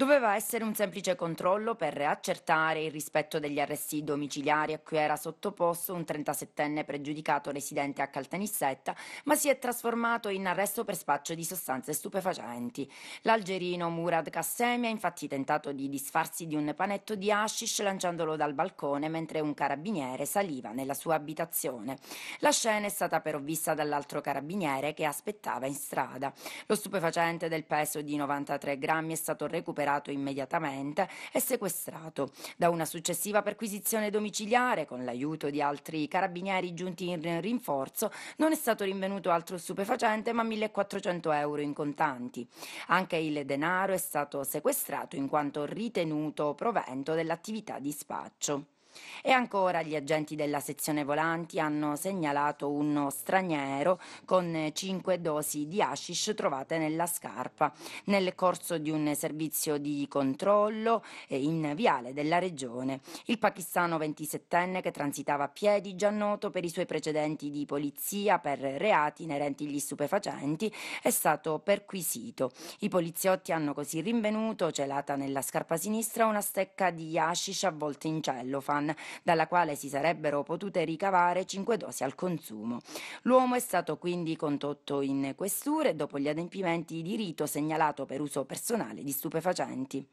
Doveva essere un semplice controllo per accertare il rispetto degli arresti domiciliari a cui era sottoposto un 37enne pregiudicato residente a Caltanissetta, ma si è trasformato in arresto per spaccio di sostanze stupefacenti. L'algerino Murad Kassemi ha infatti tentato di disfarsi di un panetto di hashish lanciandolo dal balcone mentre un carabiniere saliva nella sua abitazione. La scena è stata però vista dall'altro carabiniere che aspettava in strada. Lo stupefacente del peso di 93 grammi è stato recuperato liberato immediatamente e sequestrato. Da una successiva perquisizione domiciliare, con l'aiuto di altri carabinieri giunti in rinforzo, non è stato rinvenuto altro stupefacente ma 1400 euro in contanti. Anche il denaro è stato sequestrato in quanto ritenuto provento dell'attività di spaccio. E ancora gli agenti della sezione volanti hanno segnalato uno straniero con cinque dosi di hashish trovate nella scarpa nel corso di un servizio di controllo in viale della regione. Il pakistano 27enne che transitava a piedi, già noto per i suoi precedenti di polizia per reati inerenti agli stupefacenti, è stato perquisito. I poliziotti hanno così rinvenuto, celata nella scarpa sinistra, una stecca di hashish avvolta in cellofan Wuhan, dalla quale si sarebbero potute ricavare 5 dosi al consumo. L'uomo è stato quindi condotto in questure dopo gli adempimenti di rito segnalato per uso personale di stupefacenti.